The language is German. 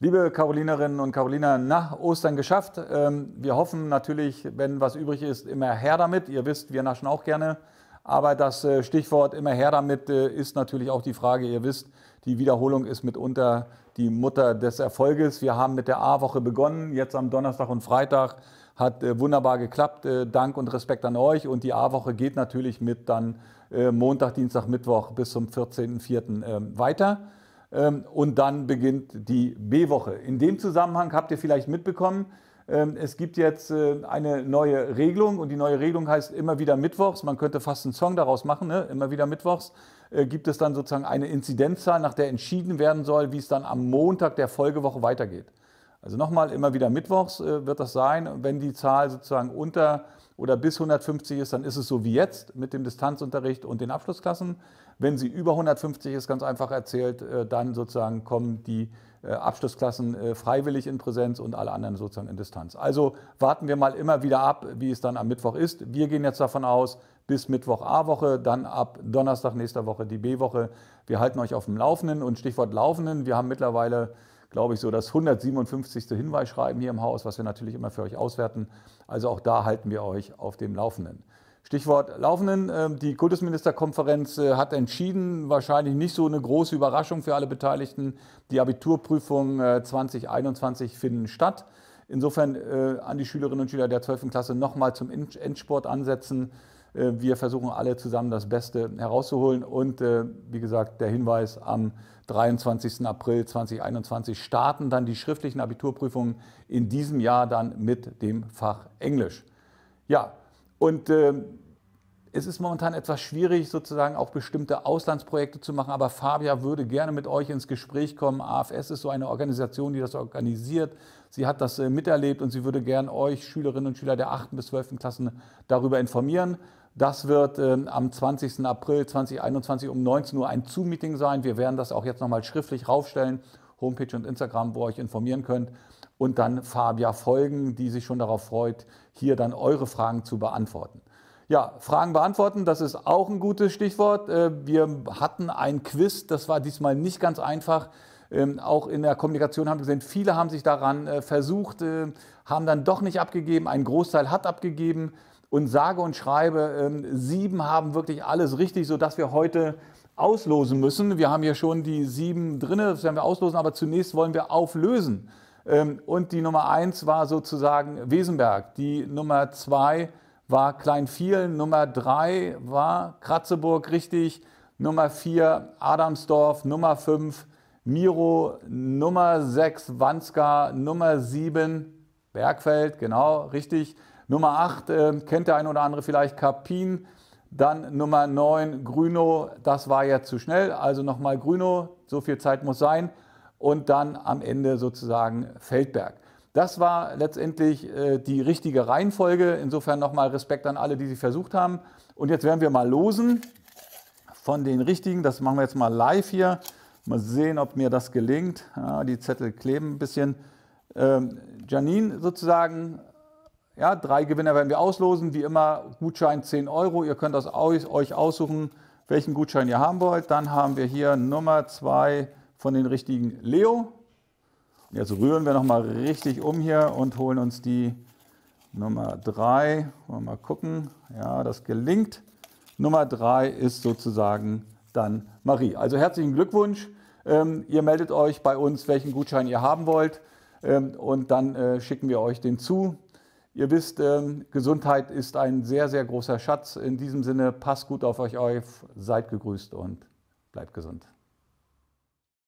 Liebe Carolinerinnen und Caroliner, nach Ostern geschafft. Ähm, wir hoffen natürlich, wenn was übrig ist, immer her damit. Ihr wisst, wir naschen auch gerne. Aber das äh, Stichwort immer her damit äh, ist natürlich auch die Frage, ihr wisst, die Wiederholung ist mitunter die Mutter des Erfolges. Wir haben mit der A-Woche begonnen, jetzt am Donnerstag und Freitag. Hat äh, wunderbar geklappt. Dank und Respekt an euch. Und die A-Woche geht natürlich mit dann Montag, Dienstag, Mittwoch bis zum 14.04. Ähm, weiter. Ähm, und dann beginnt die B-Woche. In dem Zusammenhang habt ihr vielleicht mitbekommen, ähm, es gibt jetzt äh, eine neue Regelung und die neue Regelung heißt immer wieder Mittwochs. Man könnte fast einen Song daraus machen, ne? immer wieder Mittwochs äh, gibt es dann sozusagen eine Inzidenzzahl, nach der entschieden werden soll, wie es dann am Montag der Folgewoche weitergeht. Also nochmal, immer wieder mittwochs äh, wird das sein. wenn die Zahl sozusagen unter oder bis 150 ist, dann ist es so wie jetzt mit dem Distanzunterricht und den Abschlussklassen. Wenn sie über 150 ist, ganz einfach erzählt, äh, dann sozusagen kommen die äh, Abschlussklassen freiwillig in Präsenz und alle anderen sozusagen in Distanz. Also warten wir mal immer wieder ab, wie es dann am Mittwoch ist. Wir gehen jetzt davon aus, bis Mittwoch A-Woche, dann ab Donnerstag nächster Woche die B-Woche. Wir halten euch auf dem Laufenden und Stichwort Laufenden, wir haben mittlerweile glaube ich, so das 157. Hinweisschreiben hier im Haus, was wir natürlich immer für euch auswerten. Also auch da halten wir euch auf dem Laufenden. Stichwort Laufenden. Ähm, die Kultusministerkonferenz äh, hat entschieden, wahrscheinlich nicht so eine große Überraschung für alle Beteiligten. Die Abiturprüfungen äh, 2021 finden statt. Insofern äh, an die Schülerinnen und Schüler der 12. Klasse nochmal zum Endsport ansetzen. Äh, wir versuchen alle zusammen das Beste herauszuholen. Und äh, wie gesagt, der Hinweis, am 23. April 2021 starten dann die schriftlichen Abiturprüfungen in diesem Jahr dann mit dem Fach Englisch. Ja, und äh, es ist momentan etwas schwierig, sozusagen auch bestimmte Auslandsprojekte zu machen, aber Fabia würde gerne mit euch ins Gespräch kommen. AFS ist so eine Organisation, die das organisiert. Sie hat das äh, miterlebt und sie würde gerne euch, Schülerinnen und Schüler der 8. bis 12. Klassen, darüber informieren. Das wird ähm, am 20. April 2021 um 19 Uhr ein Zoom-Meeting sein. Wir werden das auch jetzt nochmal schriftlich raufstellen, Homepage und Instagram, wo ihr euch informieren könnt. Und dann Fabia folgen, die sich schon darauf freut, hier dann eure Fragen zu beantworten. Ja, Fragen beantworten, das ist auch ein gutes Stichwort. Äh, wir hatten ein Quiz, das war diesmal nicht ganz einfach. Ähm, auch in der Kommunikation haben wir gesehen, viele haben sich daran äh, versucht, äh, haben dann doch nicht abgegeben, ein Großteil hat abgegeben und sage und schreibe, ähm, sieben haben wirklich alles richtig, sodass wir heute auslosen müssen. Wir haben hier schon die sieben drin, das werden wir auslosen, aber zunächst wollen wir auflösen. Ähm, und die Nummer eins war sozusagen Wesenberg, die Nummer zwei war Kleinfiel, Nummer 3 war Kratzeburg richtig, Nummer 4 Adamsdorf, Nummer 5 Miro, Nummer 6 Wanska, Nummer 7 Bergfeld, genau, richtig. Nummer 8 äh, kennt der ein oder andere vielleicht Kapin. Dann Nummer 9 Grüno, das war ja zu schnell, also nochmal Grüno, so viel Zeit muss sein. Und dann am Ende sozusagen Feldberg. Das war letztendlich äh, die richtige Reihenfolge. Insofern nochmal Respekt an alle, die sie versucht haben. Und jetzt werden wir mal losen von den richtigen. Das machen wir jetzt mal live hier. Mal sehen, ob mir das gelingt. Ja, die Zettel kleben ein bisschen. Ähm, Janine sozusagen ja, drei Gewinner werden wir auslosen. Wie immer, Gutschein 10 Euro. Ihr könnt das euch aussuchen, welchen Gutschein ihr haben wollt. Dann haben wir hier Nummer 2 von den richtigen Leo. Jetzt rühren wir nochmal richtig um hier und holen uns die Nummer 3. Wollen wir mal gucken. Ja, das gelingt. Nummer 3 ist sozusagen dann Marie. Also herzlichen Glückwunsch. Ähm, ihr meldet euch bei uns, welchen Gutschein ihr haben wollt. Ähm, und dann äh, schicken wir euch den zu. Ihr wisst, ähm, Gesundheit ist ein sehr, sehr großer Schatz. In diesem Sinne, passt gut auf euch auf, seid gegrüßt und bleibt gesund.